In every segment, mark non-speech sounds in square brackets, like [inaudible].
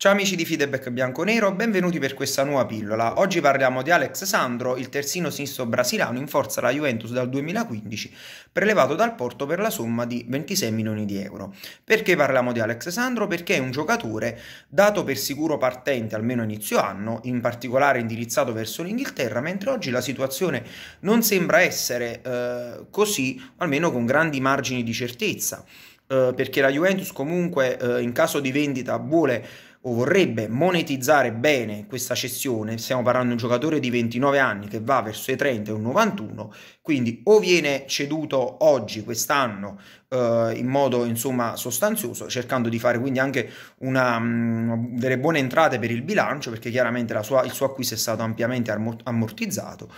Ciao amici di Feedback Bianconero, benvenuti per questa nuova pillola. Oggi parliamo di Alex Sandro, il terzino sinistro brasiliano in forza alla Juventus dal 2015, prelevato dal Porto per la somma di 26 milioni di euro. Perché parliamo di Alex Sandro? Perché è un giocatore dato per sicuro partente almeno inizio anno, in particolare indirizzato verso l'Inghilterra, mentre oggi la situazione non sembra essere eh, così, almeno con grandi margini di certezza. Eh, perché la Juventus comunque eh, in caso di vendita vuole o vorrebbe monetizzare bene questa cessione, stiamo parlando di un giocatore di 29 anni che va verso i 30 e un 91, quindi o viene ceduto oggi, quest'anno, eh, in modo insomma sostanzioso, cercando di fare quindi anche una, mh, mm, delle buone entrate per il bilancio, perché chiaramente sua, il suo acquisto è stato ampiamente ammortizzato,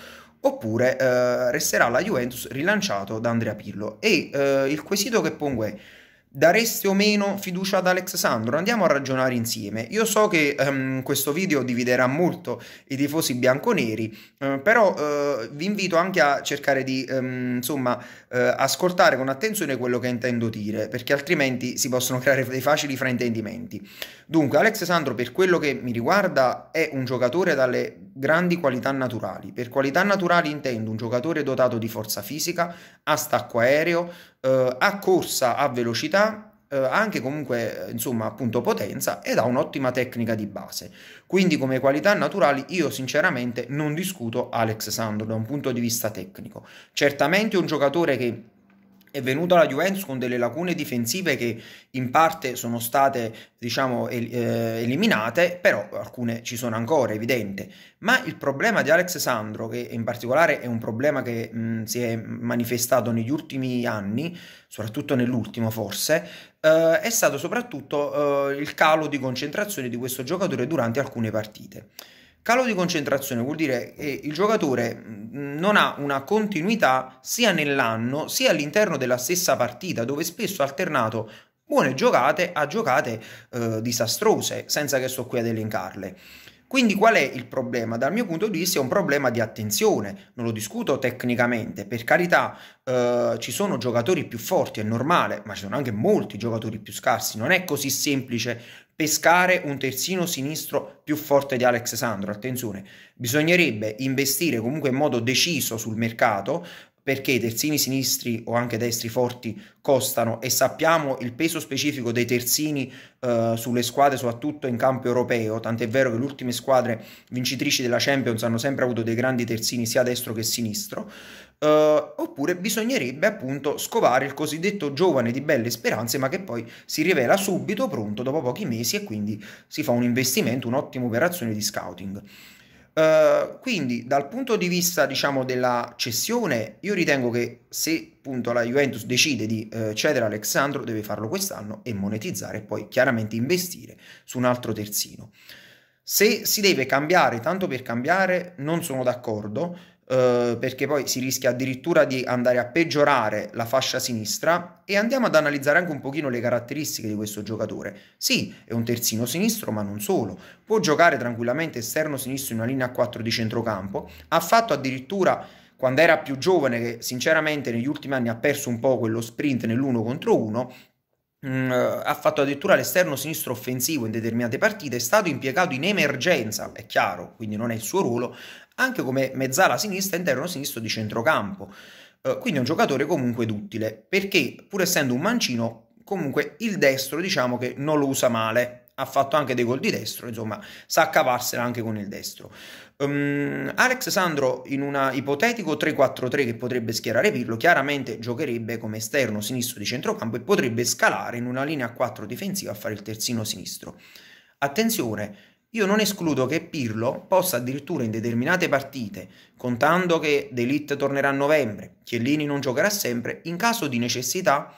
oppure eh, resterà la Juventus rilanciato da Andrea Pirlo. E eh, il quesito che pongo è Dareste o meno fiducia ad Alex Sandro? Andiamo a ragionare insieme. Io so che um, questo video dividerà molto i tifosi bianconeri, eh, però eh, vi invito anche a cercare di um, insomma, eh, ascoltare con attenzione quello che intendo dire, perché altrimenti si possono creare dei facili fraintendimenti. Dunque, Alex Sandro, per quello che mi riguarda, è un giocatore dalle grandi qualità naturali. Per qualità naturali intendo un giocatore dotato di forza fisica, a stacco aereo, eh, a corsa a velocità, eh, anche comunque eh, insomma appunto potenza ed ha un'ottima tecnica di base. Quindi come qualità naturali io sinceramente non discuto Alex Sandro da un punto di vista tecnico. Certamente è un giocatore che è venuto alla Juventus con delle lacune difensive che in parte sono state diciamo eh, eliminate, però alcune ci sono ancora, evidente. Ma il problema di Alex Sandro, che in particolare è un problema che mh, si è manifestato negli ultimi anni, soprattutto nell'ultimo forse, eh, è stato soprattutto eh, il calo di concentrazione di questo giocatore durante alcune partite. Calo di concentrazione vuol dire che il giocatore mm, non ha una continuità sia nell'anno sia all'interno della stessa partita, dove spesso ha alternato buone giocate a giocate eh, disastrose, senza che sto qui ad elencarle. Quindi qual è il problema? Dal mio punto di vista è un problema di attenzione, non lo discuto tecnicamente, per carità eh, ci sono giocatori più forti, è normale, ma ci sono anche molti giocatori più scarsi, non è così semplice pescare un terzino sinistro più forte di Alex Sandro, attenzione, bisognerebbe investire comunque in modo deciso sul mercato, perché i terzini sinistri o anche destri forti costano e sappiamo il peso specifico dei terzini eh, sulle squadre, soprattutto in campo europeo, tant'è vero che le ultime squadre vincitrici della Champions hanno sempre avuto dei grandi terzini sia destro che sinistro, eh, oppure bisognerebbe appunto scovare il cosiddetto giovane di belle speranze, ma che poi si rivela subito pronto dopo pochi mesi e quindi si fa un investimento, un'ottima operazione di scouting. Eh, quindi dal punto di vista diciamo, della cessione io ritengo che se appunto la Juventus decide di uh, cedere Alexandro deve farlo quest'anno e monetizzare e poi chiaramente investire su un altro terzino. Se si deve cambiare tanto per cambiare non sono d'accordo eh, perché poi si rischia addirittura di andare a peggiorare la fascia sinistra e andiamo ad analizzare anche un pochino le caratteristiche di questo giocatore. Sì, è un terzino sinistro, ma non solo. Può giocare tranquillamente esterno sinistro in una linea 4 di centrocampo, ha fatto addirittura quando era più giovane, che sinceramente negli ultimi anni ha perso un po' quello sprint nell'uno contro uno, mh, mm, eh, ha fatto addirittura l'esterno sinistro offensivo in determinate partite, è stato impiegato in emergenza, è chiaro, quindi non è il suo ruolo, anche come mezzala sinistra e interno sinistro di centrocampo. Uh, quindi è un giocatore comunque duttile, perché pur essendo un mancino, comunque il destro diciamo che non lo usa male, ha fatto anche dei gol di destro, insomma sa cavarsela anche con il destro. Um, Alex Sandro in un ipotetico 3-4-3 che potrebbe schierare Pirlo, chiaramente giocherebbe come esterno sinistro di centrocampo e potrebbe scalare in una linea 4 difensiva a fare il terzino sinistro. Attenzione, io non escludo che Pirlo possa addirittura in determinate partite, contando che D'Elite tornerà a novembre, Chiellini non giocherà sempre, in caso di necessità,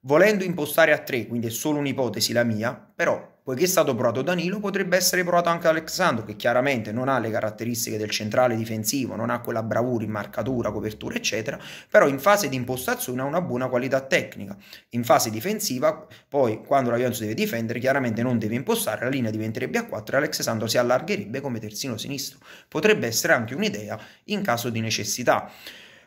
volendo impostare a 3, quindi è solo un'ipotesi la mia, però Poiché è stato provato Danilo, potrebbe essere provato anche Alexandro, che chiaramente non ha le caratteristiche del centrale difensivo, non ha quella bravura in marcatura, copertura, eccetera, però in fase di impostazione ha una buona qualità tecnica. In fase difensiva, poi quando la Juventus deve difendere, chiaramente non deve impostare, la linea diventerebbe a 4 e Alexandro si allargherebbe come terzino sinistro. Potrebbe essere anche un'idea in caso di necessità.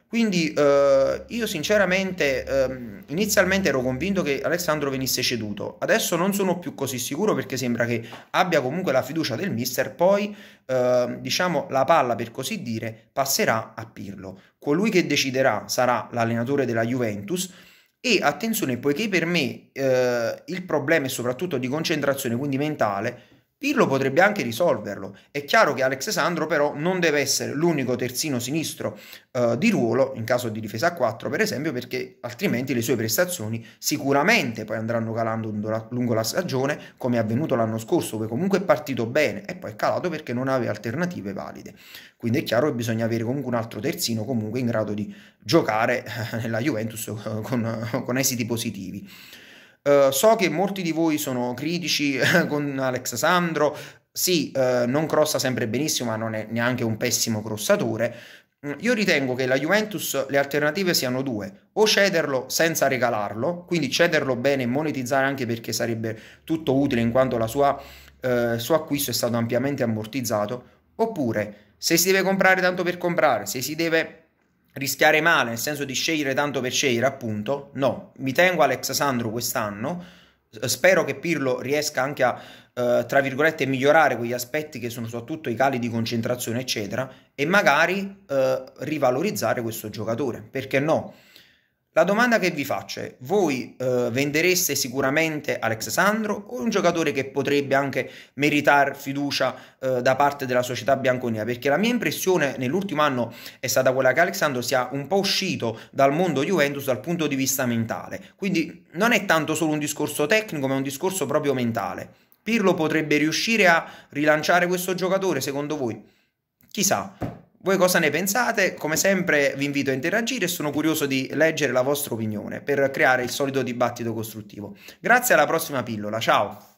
Quindi eh, io sinceramente ehm, inizialmente ero convinto che Alessandro venisse ceduto, adesso non sono più così sicuro perché sembra che abbia comunque la fiducia del mister, poi eh, diciamo la palla per così dire passerà a Pirlo. Colui che deciderà sarà l'allenatore della Juventus. E attenzione, poiché per me eh, il problema è soprattutto di concentrazione, quindi mentale, Pirlo potrebbe anche risolverlo. È chiaro che Alex Sandro però non deve essere l'unico terzino sinistro eh, di ruolo, in caso di difesa a 4 per esempio, perché altrimenti le sue prestazioni sicuramente poi andranno calando lungo la stagione, come è avvenuto l'anno scorso, dove comunque è partito bene e poi è calato perché non aveva alternative valide. Quindi è chiaro che bisogna avere comunque un altro terzino comunque in grado di giocare [laughs] nella Juventus con, con esiti positivi. Eh, so che molti di voi sono critici eh, con Alex Sandro, sì, uh, non crossa sempre benissimo, ma non è neanche un pessimo crossatore. Mm, io ritengo che la Juventus le alternative siano due, o cederlo senza regalarlo, quindi cederlo bene e monetizzare anche perché sarebbe tutto utile in quanto il uh, suo acquisto è stato ampiamente ammortizzato, oppure se si deve comprare tanto per comprare, se si deve rischiare male, nel senso di scegliere tanto per scegliere, appunto, no. Mi tengo Alex Sandro quest'anno, spero che Pirlo riesca anche a, eh, tra virgolette, migliorare quegli aspetti che sono soprattutto i cali di concentrazione, eccetera, e magari eh, rivalorizzare questo giocatore, perché no? La domanda che vi faccio è, voi eh, vendereste sicuramente Alex Sandro o un giocatore che potrebbe anche meritare fiducia eh, da parte della società bianconera? Perché la mia impressione nell'ultimo anno è stata quella che Alex Sandro sia un po' uscito dal mondo Juventus dal punto di vista mentale. Quindi non è tanto solo un discorso tecnico, ma è un discorso proprio mentale. Pirlo potrebbe riuscire a rilanciare questo giocatore, secondo voi? Chissà, voi cosa ne pensate? Come sempre vi invito a interagire e sono curioso di leggere la vostra opinione per creare il solito dibattito costruttivo. Grazie alla prossima pillola, ciao!